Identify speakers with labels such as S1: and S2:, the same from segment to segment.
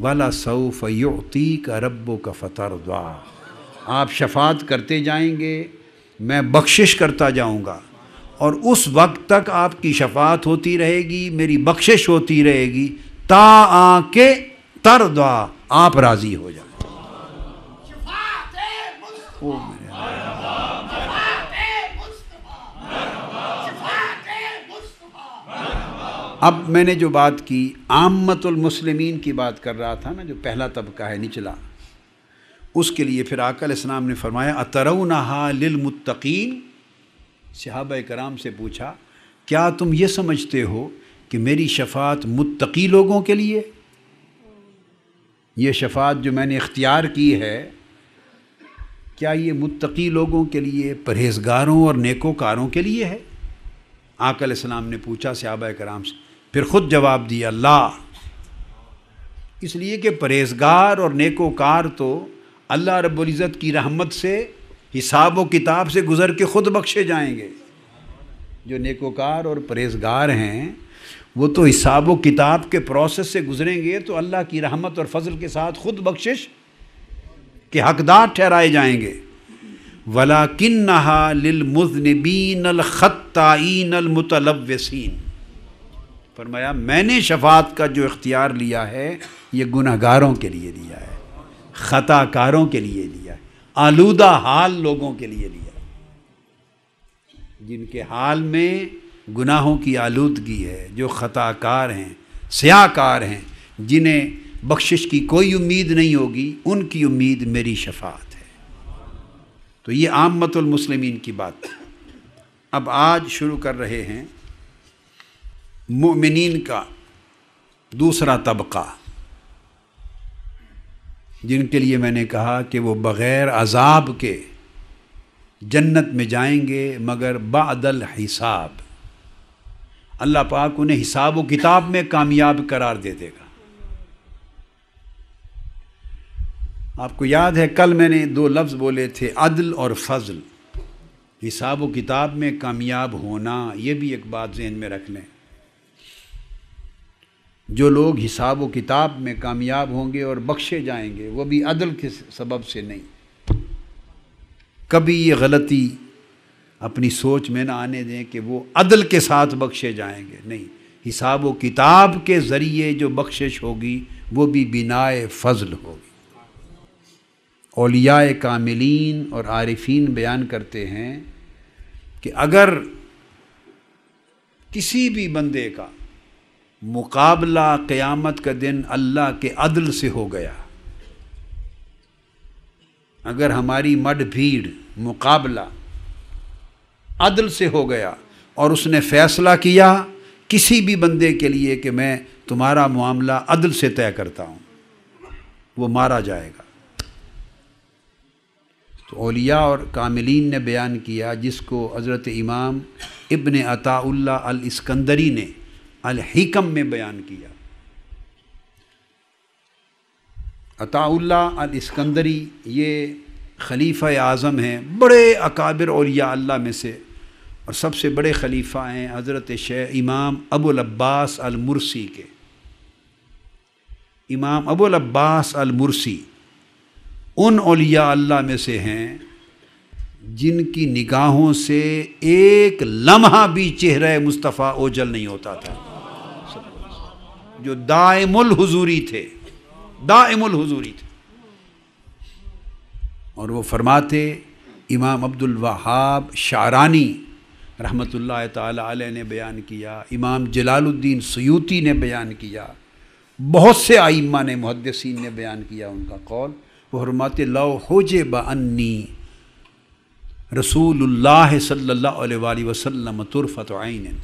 S1: वला सऊफ़ युती का का फ़तर दुआ आप शफात करते जाएंगे मैं बख्शिश करता जाऊंगा और उस वक्त तक आपकी शफात होती रहेगी मेरी बख्शिश होती रहेगी ता के तर दुआ आप राज़ी हो जाए अब मैंने जो बात की आमतुल की बात कर रहा था ना जो पहला तबका है निचला उसके लिए फिर आकल इस्लाम ने फरमाया अतरउनहा लिलमुत्तकीन सिहाब कराम से पूछा क्या तुम ये समझते हो कि मेरी शफात मुतकी लोगों के लिए ये शफात जो मैंने इख्तियार की है क्या ये मुतकी लोगों के लिए परहेजगारों और नेकोकारों के लिए है आकल इस्लाम ने पूछा सिहाब कराम से फिर खुद जवाब दिया ला इसलिए कि परहेजगार और नेकोकार तो अल्लाह रब्ज़त की रहमत से हिसाब व किताब से गुज़र के खुद बख्शे जाएंगे जो नेकोकार और परहेजगार हैं वो तो हिसाब व किताब के प्रोसेस से गुज़रेंगे तो अल्लाह की रहमत और फजल के साथ खुद बख्शिश के हकदार ठहराए जाएंगे वला किन्नहा लिलमुजनबीन अलख़त्ताइन अलमुतलवसिन फरमाया मैंने शफात का जो इख्तियार लिया है ये गुनागारों के लिए लिया है ख़ताकारों के लिए लिया है आलूदा हाल लोगों के लिए लिया है जिनके हाल में गुनाहों की आलूदगी है जो ख़ताकार हैं स्याकार हैं जिन्हें बख्शिश की कोई उम्मीद नहीं होगी उनकी उम्मीद मेरी शफात है तो ये आमतुलमसलमिन की बात अब आज शुरू कर रहे हैं मोमिन का दूसरा तबका जिनके लिए मैंने कहा कि वो बग़ैर अजाब के जन्नत में जाएंगे मगर बादल हिसाब अल्लाह पाक उन्हें हिसाब व किताब में कामयाब करार दे देगा आपको याद है कल मैंने दो लफ्ज़ बोले थे अदल और फजल हिसाब व किताब में कामयाब होना ये भी एक बात जहन में रख लें जो लोग हिसाब व किताब में कामयाब होंगे और बख्शे जाएंगे वो भी अदल के सबब से नहीं कभी ये गलती अपनी सोच में ना आने दें कि वो अदल के साथ बख्शे जाएंगे नहीं हिसाब व किताब के ज़रिए जो बख्शिश होगी वो भी बिनाए फजल होगी ओलिया कामिलीन और आरिफीन बयान करते हैं कि अगर किसी भी बंदे का मुकाबला क़यामत का दिन अल्लाह के अदल से हो गया अगर हमारी मड भीड़ मुकाबला अदल से हो गया और उसने फैसला किया किसी भी बंदे के लिए कि मैं तुम्हारा मामला अदल से तय करता हूँ वो मारा जाएगा तो ओलिया और कामिलीन ने बयान किया जिसको हज़रत इमाम इबन अताउल्ला अल इसकंदरी ने अलहिकम में बयान किया अताउल्ला अल इस्कंदरी ये खलीफा आज़म हैं बड़े अकाबिर और या अल्लाह में से और सबसे बड़े खलीफ़ा हैं हज़रत शेख इमाम अल मुर्सी के इमाम अल मुर्सी उन ओलिया अल्लाह में से हैं जिनकी निगाहों से एक लम्हा भी चेहरा मुस्तफ़ा ओझल नहीं होता था जो दायमुल हुजूरी थे दायमुल हुजूरी थे और वो फरमाते इमाम अब्दुल वहाब शारानी रहमत अलैह ने बयान किया इमाम जलालुद्दीन सयूती ने बयान किया बहुत से आइम्मा ने मुहदसिन ने बयान किया उनका कौल वो हरमात लो होजे बन्नी रसूल सल्ला वसलम तुरफ़त आइन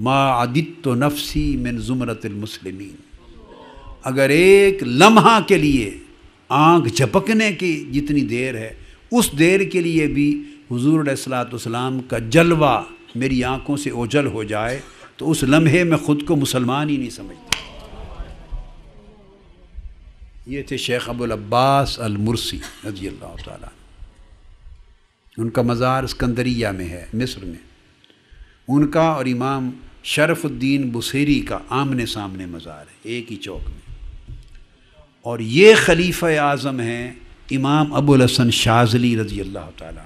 S1: मा आदित्य नफसी मिन ज़ुमरतमसलमिन अगर एक लम्हा के लिए आँख झपकने की जितनी देर है उस देर के लिए भी हजूर सलाम का जलवा मेरी आँखों से ओझल हो जाए तो उस लम्हे में ख़ुद को मुसलमान ही नहीं समझता ये थे शेख अबुल अब्बास अलमुरसी रजी अल्लाह ताली उनका मज़ार स्कंदरिया में है मिस्र में उनका और इमाम शरफुद्दीन बुसेरी का आमने सामने मज़ार है एक ही चौक में और ये खलीफ़ आज़म हैं इमाम अबुल हसन शाजली रजी अल्लाह ताला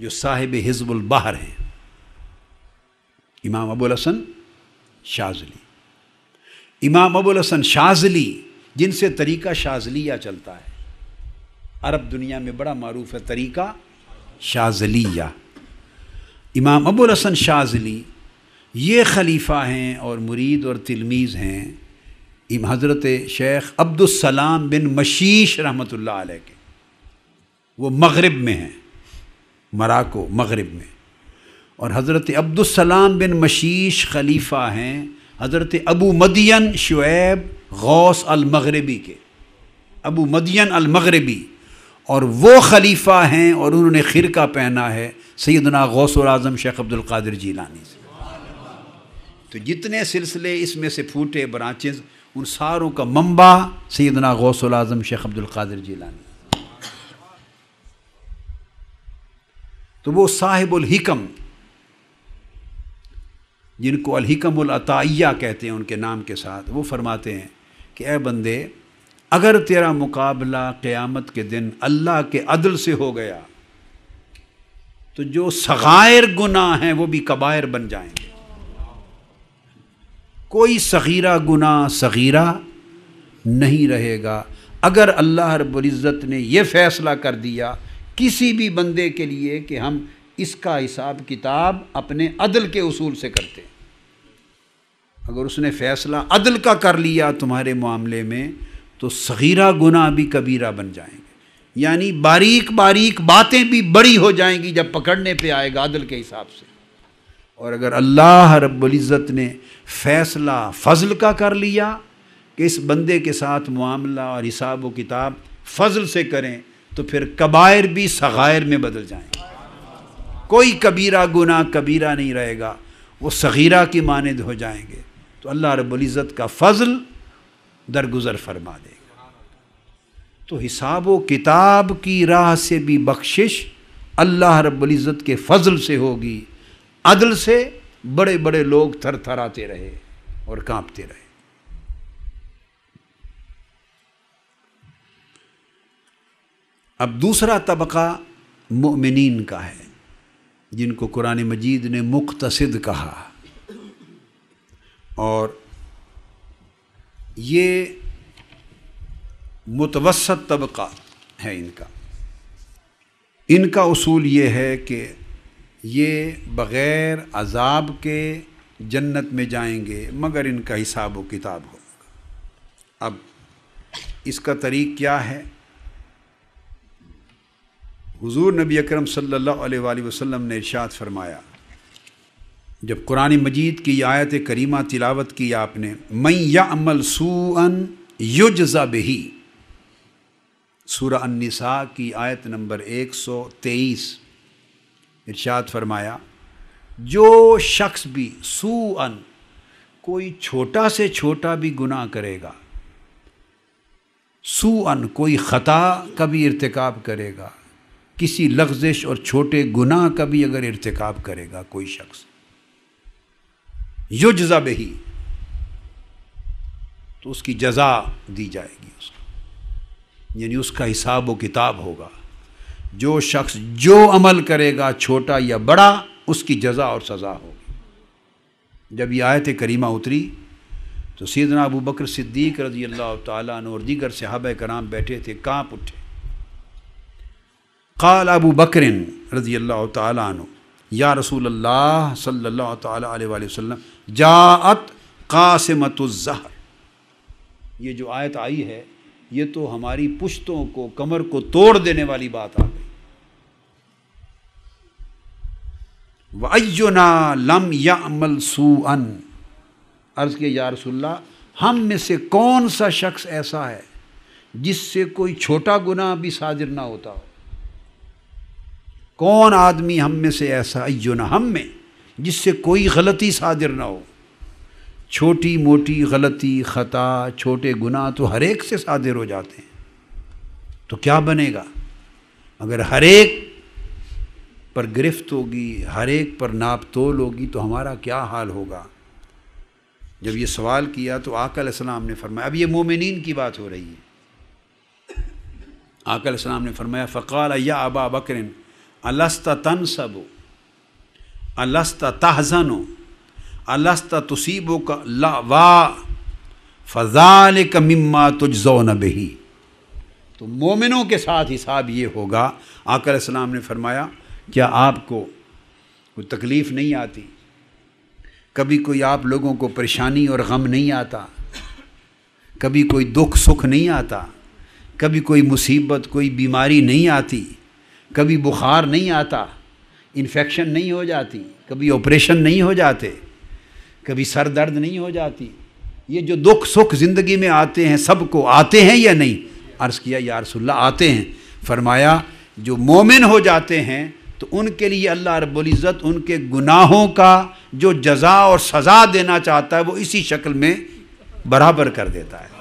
S1: जो साहिब हिजबुल हैं इमाम अबुल हसन शाजली इमाम अबुल हसन शाजली जिनसे तरीका शाजलिया चलता है अरब दुनिया में बड़ा मरूफ है तरीका शाजलिया इमाम अबुल हसन शाजली ये खलीफ़ा हैं और मुरीद और तिलमीज़ हैं इम हज़रत शेख अब्दुलसलाम बिन मशीश रहमत आल के वो मगरब में हैं मराको मगरब में और हज़रत अब्दुलसलाम बिन मशीश खलीफ़ा हैं हज़रत अबू मदियन शुएब गौस अलमगरबी के अबू मदियन अलमगरबी और वो खलीफा हैं और उन्होंने खिरका पहना है सैदना गौसर आज़म शेख अब्दुल कादिर जीलानी से तो जितने सिलसिले इसमें से फूटे ब्रांचेज उन सारों का मम्बा सैदना गौसर आज़म शेख अब्दुल कादिर जीलानी तो वो साहिबुल हिकम जिनको अलहिकमुल अताइया कहते हैं उनके नाम के साथ वो फरमाते हैं कि ए बंदे अगर तेरा मुकाबला क़यामत के दिन अल्लाह के अदल से हो गया तो जो सग़ायर गुनाह हैं वो भी कबायर बन जाएंगे कोई सगीरा गुनाह सगीरा नहीं रहेगा अगर अल्लाह रब्ज़त ने यह फ़ैसला कर दिया किसी भी बंदे के लिए कि हम इसका हिसाब किताब अपने अदल के असूल से करते अगर उसने फ़ैसला अदल का कर लिया तुम्हारे मामले में तो सगीरा गुना भी कबीरा बन जाएंगे यानी बारीक बारीक बातें भी बड़ी हो जाएंगी जब पकड़ने पे आएगा अदल के हिसाब से और अगर अल्लाह इज़्ज़त ने फैसला फजल का कर लिया कि इस बंदे के साथ मामला और हिसाब व किताब फजल से करें तो फिर कबायर भी सग़ायर में बदल जाएंगे कोई कबीरा गुना कबीरा नहीं रहेगा वो सगीरा की मानद हो जाएंगे तो अल्लाह रब्ज़त का फजल दरगुजर फरमा देगा तो हिसाब व किताब की राह से भी बख्शिश अल्लाह रब्ज़त के फजल से होगी अदल से बड़े बड़े लोग थर थर आते रहे और कांपते रहे अब दूसरा तबका मुमिन का है जिनको कुरान मजीद ने मुख्तसद कहा और ये मुतवसत तबका है इनका इनका उसूल ये है कि ये बग़ैर अजाब के जन्नत में जाएंगे मगर इनका हिसाब व किताब होगा अब इसका तरीक़ क्या है हुजूर नबी अकरम सल्लल्लाहु अलैहि वसल्लम ने इरशाद फरमाया जब कुरान मजीद की आयत करीमा तिलावत की आपने मैं या अमल सून युजा बही सूर अनसा की आयत नंबर एक सौ तेईस इर्शाद फरमाया जो शख्स भी सूअन कोई छोटा से छोटा भी गुनाह करेगा सूअन कोई ख़ता का भी इरतकब करेगा किसी लफ्जिश और छोटे गुनाह का भी अगर इरतकब करेगा कोई शख्स यो जजा बही तो उसकी जजा दी जाएगी उसको यानी उसका हिसाब व किताब होगा जो शख्स जो अमल करेगा छोटा या बड़ा उसकी जजा और सज़ा होगी जब ये आयत करीमा उतरी तो सीदना अबू बकर सिद्दीक रजी अल्लाह तन और दीगर सिहाब कराम बैठे थे कांप उठे खाल अबू बकरिन रजी अल्लाह तन या रसूल अल्लाह सल्ला तसल्म जात कासमतुज़हर ये जो आयत आई है ये तो हमारी पुश्तों को कमर को तोड़ देने वाली बात आ गई वयुना लम या सू अन अर्ज़ के या रसुल्ला हम में से कौन सा शख्स ऐसा है जिससे कोई छोटा गुना भी साजिर ना होता हो कौन आदमी हम में से ऐसा अयुना हम में जिससे कोई गलती सादिर ना हो छोटी मोटी गलती ख़ता छोटे गुना तो हर एक से सादिर हो जाते हैं तो क्या बनेगा अगर हर एक पर गिरफ्त होगी हर एक पर नाप तोल होगी तो हमारा क्या हाल होगा जब ये सवाल किया तो आकल सलाम ने फरमाया अब ये मोमिन की बात हो रही है आकल सलाम ने फरमाया फ़काल या अबा बकरन अलस्त तन सबो अलस्त तहजन अलस्त तुसीबो का ला वा फ़जाल कम्मा तुझो न बही तो मोमिनों के साथ हिसाब ये होगा आकर इस्लाम ने फरमाया क्या आपको कोई तकलीफ़ नहीं आती कभी कोई आप लोगों को परेशानी और गम नहीं आता कभी कोई दुख सुख नहीं आता कभी कोई मुसीबत कोई बीमारी नहीं आती कभी बुखार नहीं आता इन्फेक्शन नहीं हो जाती कभी ऑपरेशन नहीं हो जाते कभी सर दर्द नहीं हो जाती ये जो दुख सुख ज़िंदगी में आते हैं सबको आते हैं या नहीं अर्ज़ किया या रसुल्ला आते हैं फरमाया जो मोमिन हो जाते हैं तो उनके लिए अल्लाह रबुल्ज़त उनके गुनाहों का जो जजा और सज़ा देना चाहता है वो इसी शक्ल में बराबर कर देता है